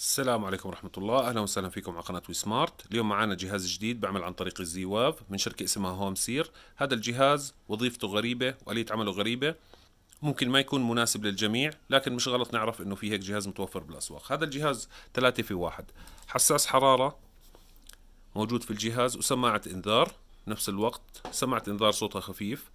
السلام عليكم ورحمة الله أهلا وسهلا فيكم على قناة سمارت اليوم معنا جهاز جديد بعمل عن طريق الزيواف من شركة اسمها هوم سير هذا الجهاز وظيفته غريبة وآلية عمله غريبة ممكن ما يكون مناسب للجميع لكن مش غلط نعرف انه في هيك جهاز متوفر بالاسواق هذا الجهاز 3 في 1 حساس حرارة موجود في الجهاز وسماعة انذار نفس الوقت سماعة انذار صوتها خفيف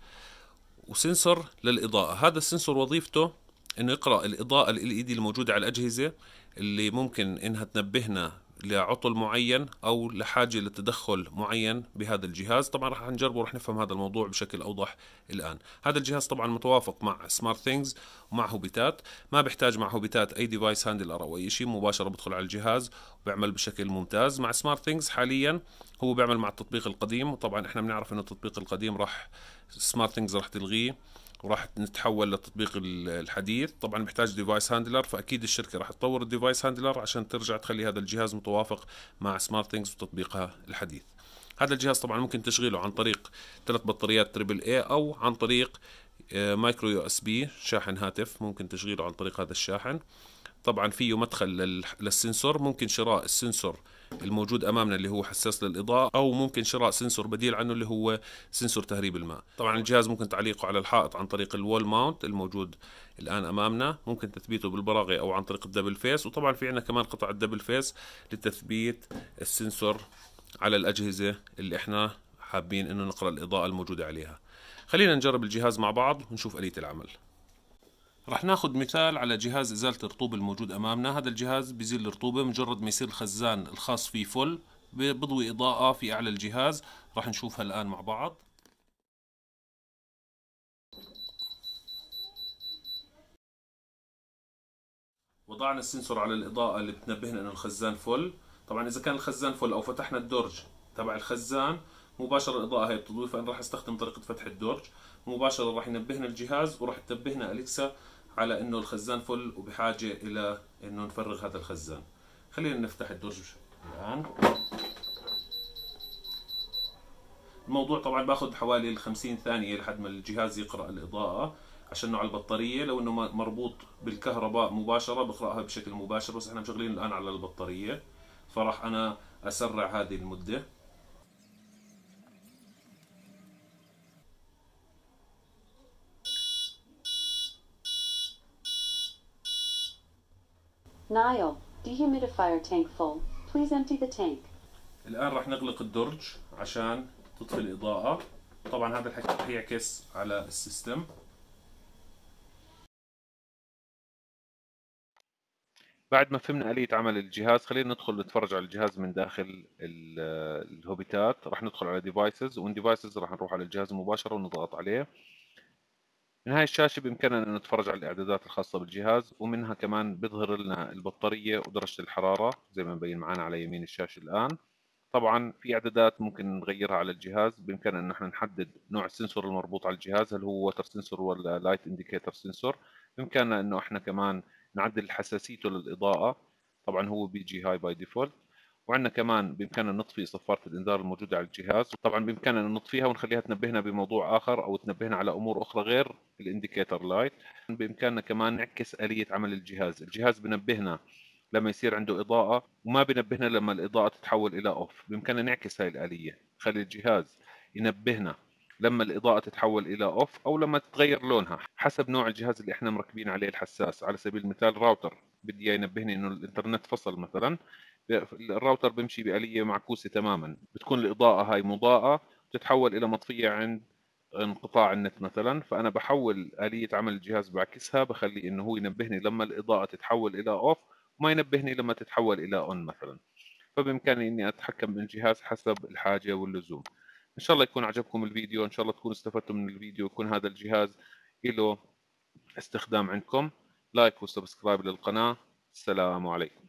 وسنسور للإضاءة هذا السنسور وظيفته انه يقرا الاضاءه ال اي دي الموجوده على الاجهزه اللي ممكن انها تنبهنا لعطل معين او لحاجه لتدخل معين بهذا الجهاز طبعا راح نجربه ورح نفهم هذا الموضوع بشكل اوضح الان هذا الجهاز طبعا متوافق مع سمارت ثينجز ومع هوبيتات ما بحتاج مع هوبيتات اي ديفايس هاندلر او اي شيء مباشره بدخل على الجهاز وبعمل بشكل ممتاز مع سمارت ثينجز حاليا هو بيعمل مع التطبيق القديم وطبعا احنا بنعرف انه التطبيق القديم راح سمارت ثينجز راح تلغيه وراح نتحول لتطبيق الحديث طبعا محتاج ديفايس هاندلر فاكيد الشركه راح تطور الديفايس هاندلر عشان ترجع تخلي هذا الجهاز متوافق مع سمارت ثينجز وتطبيقها الحديث هذا الجهاز طبعا ممكن تشغيله عن طريق ثلاث بطاريات تريبل اي او عن طريق مايكرو يو اس بي شاحن هاتف ممكن تشغيله عن طريق هذا الشاحن طبعا فيه مدخل للسنسور ممكن شراء السنسور الموجود امامنا اللي هو حساس للاضاءه او ممكن شراء سنسور بديل عنه اللي هو سنسور تهريب الماء طبعا الجهاز ممكن تعليقه على الحائط عن طريق الوول ماونت الموجود الان امامنا ممكن تثبيته بالبراغي او عن طريق الدبل فيس وطبعا في عندنا كمان قطع الدبل فيس لتثبيت السنسور على الاجهزه اللي احنا حابين انه نقرا الاضاءه الموجوده عليها خلينا نجرب الجهاز مع بعض ونشوف اليه العمل رح ناخذ مثال على جهاز إزالة الرطوبة الموجود أمامنا هذا الجهاز بيزيل الرطوبة مجرد ما يصير الخزان الخاص فيه فل بضوي إضاءة في أعلى الجهاز رح نشوفها الآن مع بعض وضعنا السنسور على الإضاءة اللي بتنبهنا إنه الخزان فل طبعا إذا كان الخزان فل أو فتحنا الدرج تبع الخزان مباشرة الإضاءة هي بتضوي فأنا راح أستخدم طريقة فتح الدرج مباشرة راح ينبهنا الجهاز وراح تنبهنا أليكسا على انه الخزان فل وبحاجه الى انه نفرغ هذا الخزان خلينا نفتح الدرج الان الموضوع طبعا باخذ حوالي 50 ثانيه لحد ما الجهاز يقرا الاضاءه عشان نوع البطاريه لو انه مربوط بالكهرباء مباشره بقراها بشكل مباشر بس احنا مشغلين الان على البطاريه فراح انا اسرع هذه المده نايل dehumidifier tank full. Please empty the tank. الآن راح نغلق الدرج عشان تطفي الإضاءة. طبعا هذا الحكي راح يعكس على السيستم. بعد ما فهمنا آلية عمل الجهاز خلينا ندخل نتفرج على الجهاز من داخل الهوبيتات راح ندخل على ديفايسز وان ديفايسز راح نروح على الجهاز مباشرة ونضغط عليه من هاي الشاشة بإمكاننا نتفرج على الإعدادات الخاصة بالجهاز ومنها كمان بيظهر لنا البطارية ودرجة الحرارة زي ما مبين معنا على يمين الشاشة الآن طبعا في إعدادات ممكن نغيرها على الجهاز بإمكاننا نحن احنا نحدد نوع السنسور المربوط على الجهاز هل هو ووتر سنسور ولا لايت انديكيتر سنسور بإمكاننا أنه احنا كمان نعدل حساسيته للإضاءة طبعا هو بيجي هاي باي ديفولت وعندنا كمان بامكاننا نطفي صفاره الانذار الموجوده على الجهاز طبعا بامكاننا نطفيها ونخليها تنبهنا بموضوع اخر او تنبهنا على امور اخرى غير الانديكيتر لايت بامكاننا كمان نعكس اليه عمل الجهاز الجهاز بنبهنا لما يصير عنده اضاءه وما بنبهنا لما الاضاءه تتحول الى اوف بامكاننا نعكس هاي الاليه خلي الجهاز ينبهنا لما الإضاءة تتحول إلى أوف أو لما تتغير لونها حسب نوع الجهاز اللي إحنا مركبين عليه الحساس على سبيل المثال راوتر بدي ينبهني انه الانترنت فصل مثلا الراوتر بيمشي بآلية معكوسة تماما بتكون الإضاءة هاي مضاءة بتتحول إلى مطفية عند انقطاع النت مثلا فأنا بحول آلية عمل الجهاز بعكسها بخلي إنه هو ينبهني لما الإضاءة تتحول إلى أوف وما ينبهني لما تتحول إلى أون مثلا فبإمكاني إني أتحكم بالجهاز حسب الحاجة واللزوم إن شاء الله يكون عجبكم الفيديو إن شاء الله تكونوا استفدتم من الفيديو يكون هذا الجهاز له استخدام عندكم لايك وسبسكرايب للقناه السلام عليكم